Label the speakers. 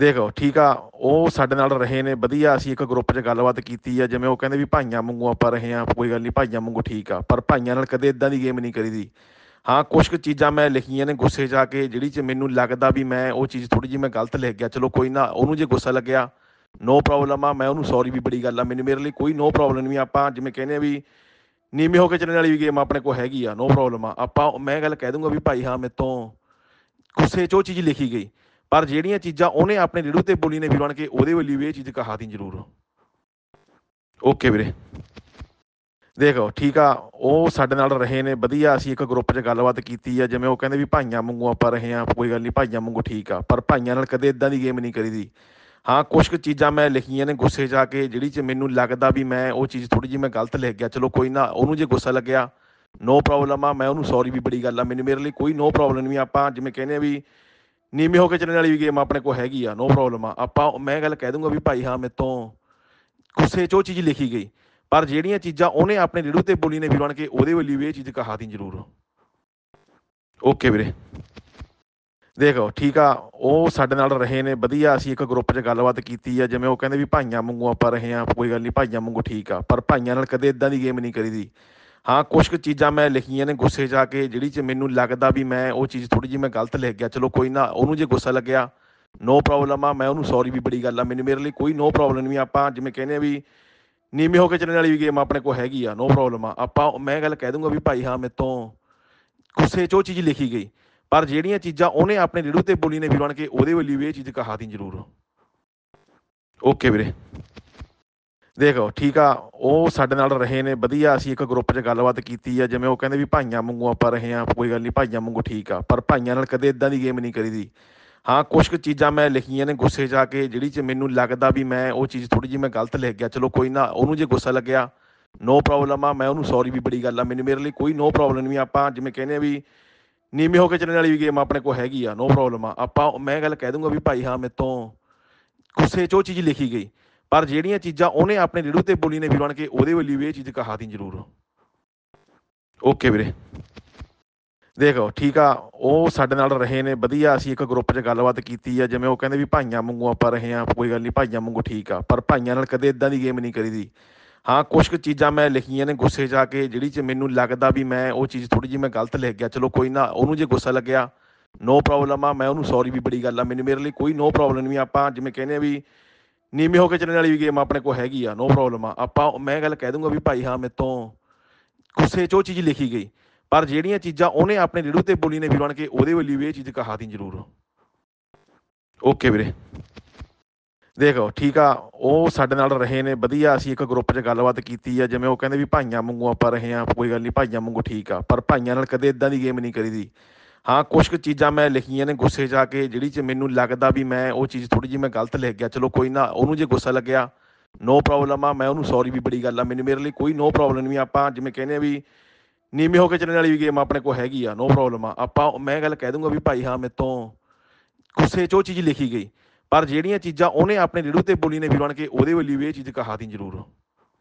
Speaker 1: ਦੇਖੋ ਠੀਕ ਆ ਉਹ ਸਾਡੇ ਨਾਲ ਰਹੇ ਨੇ ਵਧੀਆ ਅਸੀਂ ਇੱਕ ਗਰੁੱਪ 'ਚ ਗੱਲਬਾਤ ਕੀਤੀ ਆ ਜਿਵੇਂ ਉਹ ਕਹਿੰਦੇ ਵੀ ਭਾਈਆਂ ਵਾਂਗੂ ਆਪਾਂ ਰਹੇ ਆ ਕੋਈ ਗੱਲ ਨਹੀਂ ਭਾਈਆਂ ਵਾਂਗੂ ਠੀਕ ਆ ਪਰ ਭਾਈਆਂ ਨਾਲ ਕਦੇ ਇਦਾਂ ਦੀ ਗੇਮ ਨਹੀਂ ਕਰੀਦੀ ਹਾਂ ਕੁਝ ਕੁ ਚੀਜ਼ਾਂ ਮੈਂ ਲਿਖੀਆਂ ਨੇ ਗੁੱਸੇ 'ਚ ਆ ਕੇ ਜਿਹੜੀ ਚ ਮੈਨੂੰ ਲੱਗਦਾ ਵੀ ਮੈਂ ਉਹ ਚੀਜ਼ ਥੋੜੀ ਜਿਹੀ ਮੈਂ ਗਲਤ ਲਿਖ ਗਿਆ ਚਲੋ ਕੋਈ ਨਾ ਉਹਨੂੰ ਜੇ ਗੁੱਸਾ ਲੱਗਿਆ ਨੋ ਪ੍ਰੋਬਲਮ ਆ ਮੈਂ ਉਹਨੂੰ ਸੌਰੀ ਵੀ ਬੜੀ ਗੱਲ ਆ ਮੈਨੂੰ ਮੇਰੇ ਲਈ ਕੋਈ ਨੋ ਪ੍ਰੋਬਲਮ ਨਹੀਂ ਆਪਾਂ ਜਿਵੇਂ ਕਹਿੰਦੇ ਆ ਵੀ ਨੀਮੇ ਹੋ ਕੇ ਚੱਲਣ ਵਾਲੀ ਵੀ ਗੇਮ ਆਪਣੇ ਕੋਲ ਹੈਗੀ ਆ ਨੋ ਪ੍ਰੋਬਲਮ ਆ ਆਪਾਂ ਮੈਂ ਗੱਲ ਕਹਿ ਦੂੰਗਾ ਵੀ ਭਾਈ ਹਾਂ ਮੇਤੋਂ ਗੁੱਸੇ 'ਚ ਉਹ ਚੀਜ਼ ਲਿਖੀ ਗਈ ਪਰ ਜਿਹੜੀਆਂ ਚੀਜ਼ਾਂ ਉਹਨੇ ਆਪਣੇ ਰਿੜੂ ਤੇ ਬੋਲੀ ਨੇ ਵੀ ਬਣ ਕੇ ਉਹਦੇ ਵੱਲੀ ਵੀ ਇਹ ਚੀਜ਼ ਕਹਾਤੀ ਜ਼ਰੂਰ ਓਕੇ ਵੀਰੇ ਦੇਖੋ ਠੀਕ ਆ ਉਹ ਸਾਡੇ ਨਾਲ ਰਹੇ ਨੇ ਵਧੀਆ ਅਸੀਂ ਇੱਕ ਗਰੁੱਪ 'ਚ ਗੱਲਬਾਤ ਕੀਤੀ ਆ ਜਿਵੇਂ ਉਹ ਕਹਿੰਦੇ ਵੀ ਭਾਈਆਂ ਵਾਂਗੂ ਆਪਾਂ ਰਹੇ ਆ ਕੋਈ ਗੱਲ ਨਹੀਂ ਭਾਈਆਂ ਵਾਂਗੂ ਠੀਕ ਆ ਪਰ ਭਾਈਆਂ ਨਾਲ ਕਦੇ ਇਦਾਂ ਦੀ ਗੇਮ ਨਹੀਂ ਕਰੀਦੀ ਹਾਂ ਕੁਝ ਕੁ ਚੀਜ਼ਾਂ ਮੈਂ ਲਿਖੀਆਂ ਨੇ ਗੁੱਸੇ 'ਚ ਆ ਕੇ ਜਿਹੜੀ 'ਚ ਮੈਨੂੰ ਲੱਗਦਾ ਵੀ ਮੈਂ ਉਹ ਚੀਜ਼ ਥੋੜੀ ਜਿਹੀ ਮੈਂ ਗਲਤ ਲਿਖ ਗਿਆ ਚਲੋ ਕੋਈ ਨਾ ਉਹਨੂੰ ਜੇ ਗੁੱਸਾ ਲੱਗਿਆ ਨੋ ਪ੍ਰੋਬਲਮ ਆ ਮੈਂ ਉਹਨੂੰ ਸੌਰੀ ਵੀ ਬੜੀ ਗੱਲ ਆ ਮੈਨੂੰ ਮੇਰੇ ਲਈ ਕੋਈ ਨੋ ਪ੍ਰੋਬਲਮ ਨਹੀਂ ਆਪਾਂ ਜਿਵੇਂ ਕਹਿੰਦੇ ਆ ਵੀ ਨੀਵੇਂ ਹੋ ਕੇ ਚੱਲਣ ਵਾਲੀ ਵੀ ਗੇਮ ਆਪਣੇ ਕੋਲ ਹੈਗੀ ਆ ਨੋ ਪ੍ਰੋਬਲਮ ਆ ਆਪਾਂ ਮੈਂ ਗੱਲ ਕਹਿ ਦੂੰਗਾ ਵੀ ਭਾਈ ਹਾਂ ਮੇਤੋਂ ਗੁੱਸੇ 'ਚ ਉਹ ਚੀਜ਼ ਲਿਖੀ ਗਈ ਪਰ ਜਿਹੜੀਆਂ ਚੀਜ਼ਾਂ ਉਹਨੇ ਆਪਣੇ ਰੇੜੂ ਤੇ ਬੋਲੀ ਨੇ ਵੀ ਬਣ ਕੇ ਉਹਦੇ ਵੱਲੀ ਵੀ ਇਹ ਚੀਜ਼ ਕਹਾਤੀ ਜ਼ਰੂਰ ਓਕੇ ਵੀਰੇ ਦੇਖੋ ਠੀਕ ਆ ਉਹ ਸਾਡੇ ਨਾਲ ਰਹੇ ਨੇ ਵਧੀਆ ਅਸੀਂ ਇੱਕ ਗਰੁੱਪ 'ਚ ਗੱਲਬਾਤ ਕੀਤੀ ਆ ਜਿਵੇਂ ਉਹ ਕਹਿੰਦੇ ਵੀ ਭਾਈਆਂ ਵਾਂਗੂ ਆਪਾਂ ਰਹੇ ਆ ਕੋਈ ਗੱਲ ਨਹੀਂ ਭਾਈਆਂ ਵਾਂਗੂ ਠੀਕ ਆ ਪਰ ਭਾਈਆਂ ਨਾਲ ਕਦੇ ਇਦਾਂ ਦੀ ਗੇਮ ਨਹੀਂ ਕਰੀਦੀ ਹਾਂ ਕੁਝ ਕੁ ਚੀਜ਼ਾਂ ਮੈਂ ਲਿਖੀਆਂ ਨੇ ਗੁੱਸੇ ਜਾ ਕੇ ਜਿਹੜੀ 'ਚ ਮੈਨੂੰ ਲੱਗਦਾ ਵੀ ਮੈਂ ਉਹ ਚੀਜ਼ ਥੋੜੀ ਜਿਹੀ ਮੈਂ ਗਲਤ ਲਿਖ ਗਿਆ ਚਲੋ ਕੋਈ ਨਾ ਉਹਨੂੰ ਜੇ ਗੁੱਸਾ ਲੱਗਿਆ ਨੋ ਪ੍ਰੋਬਲਮ ਆ ਮੈਂ ਉਹਨੂੰ ਸੌਰੀ ਵੀ ਬੜੀ ਗੱਲ ਆ ਮੈਨੂੰ ਮੇਰੇ ਲਈ ਕੋਈ ਨੋ ਪ੍ਰੋਬਲਮ ਨਹੀਂ ਆਪਾਂ ਜਿਵੇਂ ਕਹਿੰਦੇ ਆ ਵੀ ਨੀਵੇਂ ਹੋ ਕੇ ਚੱਲਣ ਵਾਲੀ ਵੀ ਗੇਮ ਆਪਣੇ ਕੋਲ ਹੈਗੀ ਆ ਨੋ ਪ੍ਰੋਬਲਮ ਆ ਆਪਾਂ ਮੈਂ ਗੱਲ ਕਹਿ ਦੂੰਗਾ ਵੀ ਭਾਈ ਹਾਂ ਮੇਤੋਂ ਗੁੱਸੇ 'ਚ ਉਹ ਚੀਜ਼ ਲਿਖੀ ਗਈ ਪਰ ਜਿਹੜੀਆਂ ਚੀਜ਼ਾਂ ਉਹਨੇ ਆਪਣੇ ਰਿੜੂ ਤੇ ਬੋਲੀ ਨੇ ਵੀ ਬਣ ਕੇ ਉਹਦੇ ਵੱਲੀ ਵੀ ਇਹ ਚੀਜ਼ ਕਹਾਤੀ ਜ਼ਰੂਰ ਓਕੇ ਵੀਰੇ ਦੇਖੋ ਠੀਕ ਆ ਉਹ ਸਾਡੇ ਨਾਲ ਰਹੇ ਨੇ ਵਧੀਆ ਅਸੀਂ ਇੱਕ ਗਰੁੱਪ 'ਚ ਗੱਲਬਾਤ ਕੀਤੀ ਆ ਜਿਵੇਂ ਉਹ ਕਹਿੰਦੇ ਵੀ ਭਾਈਆਂ ਵਾਂਗੂ ਆਪਾਂ ਰਹੇ ਆ ਕੋਈ ਗੱਲ ਨਹੀਂ ਭਾਈਆਂ ਵਾਂਗੂ ਠੀਕ ਆ ਪਰ ਭਾਈਆਂ ਨਾਲ ਕਦੇ ਇਦਾਂ ਦੀ ਗੇਮ ਨਹੀਂ ਕਰੀਦੀ ਹਾਂ ਕੁਝ ਕੁ ਚੀਜ਼ਾਂ ਮੈਂ ਲਿਖੀਆਂ ਨੇ ਗੁੱਸੇ 'ਚ ਆ ਕੇ ਜਿਹੜੀ ਚ ਮੈਨੂੰ ਲੱਗਦਾ ਵੀ ਮੈਂ ਉਹ ਚੀਜ਼ ਥੋੜੀ ਜਿਹੀ ਮੈਂ ਗਲਤ ਲਿਖ ਗਿਆ ਚਲੋ ਕੋਈ ਨਾ ਉਹਨੂੰ ਜੇ ਗੁੱਸਾ ਲੱਗਿਆ ਨੋ ਪ੍ਰੋਬਲਮ ਆ ਮੈਂ ਉਹਨੂੰ ਸੌਰੀ ਵੀ ਬੜੀ ਗੱਲ ਆ ਮੈਨੂੰ ਮੇਰੇ ਲਈ ਕੋਈ ਨੋ ਪ੍ਰੋਬਲਮ ਨਹੀਂ ਆਪਾਂ ਜਿਵੇਂ ਕਹਿੰਦੇ ਆ ਵੀ ਨੀਮੀ ਹੋ ਕੇ ਚੱਲਣ ਵਾਲੀ ਵੀ ਗੇਮ ਆਪਣੇ ਕੋਲ ਹੈਗੀ ਆ ਨੋ ਪ੍ਰੋਬਲਮ ਆ ਆਪਾਂ ਮੈਂ ਗੱਲ ਕਹਿ ਦੂੰਗਾ ਵੀ ਭਾਈ ਹਾਂ ਮੇਤੋਂ ਗੁੱਸੇ 'ਚ ਉਹ ਚੀਜ਼ ਲਿਖੀ ਗਈ ਪਰ ਜਿਹੜੀਆਂ ਚੀਜ਼ਾਂ ਉਹਨੇ ਆਪਣੇ ਰਿੜੂ ਤੇ ਬੋਲੀ ਨੇ ਵੀ ਬਣ ਕੇ ਉਹਦੇ ਵੱਲੀ ਵੀ ਇਹ ਚੀਜ਼ ਕਹਾਤੀ ਜ਼ਰੂਰ ਓਕੇ ਵੀਰੇ ਦੇਖੋ ਠੀਕ ਆ ਉਹ ਸਾਡੇ ਨਾਲ ਰਹੇ ਨੇ ਵਧੀਆ ਅਸੀਂ ਇੱਕ ਗਰੁੱਪ 'ਚ ਗੱਲਬਾਤ ਕੀਤੀ ਆ ਜਿਵੇਂ ਉਹ ਕਹਿੰਦੇ ਵੀ ਭਾਈਆਂ ਵਾਂਗੂ ਆਪਾਂ ਰਹੇ ਆ ਕੋਈ ਗੱਲ ਨਹੀਂ ਭਾਈਆਂ ਵਾਂਗੂ ਠੀਕ ਆ ਪਰ ਭਾਈਆਂ ਨਾਲ ਕਦੇ ਇਦਾਂ ਦੀ ਗੇਮ ਨਹੀਂ ਕਰੀਦੀ ਹਾਂ ਕੁਝ ਕੁ ਚੀਜ਼ਾਂ ਮੈਂ ਲਿਖੀਆਂ ਨੇ ਗੁੱਸੇ 'ਚ ਆ ਕੇ ਜਿਹੜੀ 'ਚ ਮੈਨੂੰ ਲੱਗਦਾ ਵੀ ਮੈਂ ਉਹ ਚੀਜ਼ ਥੋੜੀ ਜਿਹੀ ਮੈਂ ਗਲਤ ਲਿਖ ਗਿਆ ਚਲੋ ਕੋਈ ਨਾ ਉਹਨੂੰ ਜੇ ਗੁੱਸਾ ਲੱਗਿਆ ਨੋ ਪ੍ਰੋਬਲਮ ਆ ਮੈਂ ਉਹਨੂੰ ਸੌਰੀ ਵੀ ਬੜੀ ਗੱਲ ਆ ਮੈਨੂੰ ਮੇਰੇ ਲਈ ਕੋਈ ਨੋ ਪ੍ਰੋਬਲਮ ਨਹੀਂ ਆਪਾਂ ਜਿਵੇਂ ਕਹਿੰਦੇ ਆ ਵੀ ਨੀਵੇਂ ਹੋ ਕੇ ਚੱਲਣ ਵਾਲੀ ਵੀ ਗੇਮ ਆਪਣੇ ਕੋਲ ਹੈਗੀ ਆ ਨੋ ਪ੍ਰੋਬਲਮ ਆ ਆਪਾਂ ਮੈਂ ਗੱਲ ਕਹਿ ਦੂੰਗਾ ਵੀ ਭਾਈ ਹਾਂ ਮੇਤੋਂ ਗੁੱਸੇ 'ਚ ਉਹ ਚੀਜ਼ ਲਿਖੀ ਗਈ ਪਰ ਜਿਹੜੀਆਂ ਚੀਜ਼ਾਂ ਉਹਨੇ ਆਪਣੇ ਰੇੜੂ ਤੇ ਬੋਲੀ ਨੇ ਵੀ ਬਣ ਕੇ ਉਹਦੇ ਵੱਲੀ ਵੀ ਇਹ ਚੀਜ਼ ਕਹਾਤੀ ਜ਼ਰੂਰ ਓਕੇ ਵੀਰੇ ਦੇਖੋ ਠੀਕ ਆ ਉਹ ਸਾਡੇ ਨਾਲ ਰਹੇ ਨੇ ਵਧੀਆ ਅਸੀਂ ਇੱਕ ਗਰੁੱਪ 'ਚ ਗੱਲਬਾਤ ਕੀਤੀ ਆ ਜਿਵੇਂ ਉਹ ਕਹਿੰਦੇ ਵੀ ਭਾਈਆਂ ਵਾਂਗੂ ਆਪਾਂ ਰਹੇ ਆ ਕੋਈ ਗੱਲ ਨਹੀਂ ਭਾਈਆਂ ਵਾਂਗੂ ਠੀਕ ਆ ਪਰ ਭਾਈਆਂ ਨਾਲ ਕਦੇ ਇਦਾਂ ਦੀ ਗੇਮ ਨਹੀਂ ਕਰੀਦੀ ਹਾਂ ਕੁਝ ਕੁ ਚੀਜ਼ਾਂ ਮੈਂ ਲਿਖੀਆਂ ਨੇ ਗੁੱਸੇ ਜਾ ਕੇ ਜਿਹੜੀ 'ਚ ਮੈਨੂੰ ਲੱਗਦਾ ਵੀ ਮੈਂ ਉਹ ਚੀਜ਼ ਥੋੜੀ ਜਿਹੀ ਮੈਂ ਗਲਤ ਲਿਖ ਗਿਆ ਚਲੋ ਕੋਈ ਨਾ ਉਹਨੂੰ ਜੇ ਗੁੱਸਾ ਲੱਗਿਆ ਨੋ ਪ੍ਰੋਬਲਮ ਆ ਮੈਂ ਉਹਨੂੰ ਸੌਰੀ ਵੀ ਬੜੀ ਗੱਲ ਆ ਮੈਨੂੰ ਮੇਰੇ ਲਈ ਕੋਈ ਨੋ ਪ੍ਰੋਬਲਮ ਨਹੀਂ ਆਪਾਂ ਜਿਵੇਂ ਕਹਿੰਦੇ ਆ ਵੀ ਨੀਮੇ ਹੋ ਕੇ ਚੱਲਣ ਵਾਲੀ ਵੀ ਗੇਮ ਆਪਣੇ ਕੋਲ ਹੈਗੀ ਆ ਨੋ ਪ੍ਰੋਬਲਮ ਆ ਆਪਾਂ ਮੈਂ ਗੱਲ ਕਹਿ ਦੂੰਗਾ ਵੀ ਭਾਈ ਹਾਂ ਮੇਤੋਂ ਗੁੱਸੇ 'ਚ ਉਹ ਚੀਜ਼ ਲਿਖੀ ਗਈ ਪਰ ਜਿਹੜੀਆਂ ਚੀਜ਼ਾਂ ਉਹਨੇ ਆਪਣੇ ਰਿੜੂ ਤੇ ਬੋਲੀ ਨੇ ਵੀ ਬਣ ਕੇ ਉਹਦੇ ਵੱਲੀ ਵੀ ਇਹ ਚੀਜ਼ ਕਹਾਤੀ ਜ਼ਰੂਰ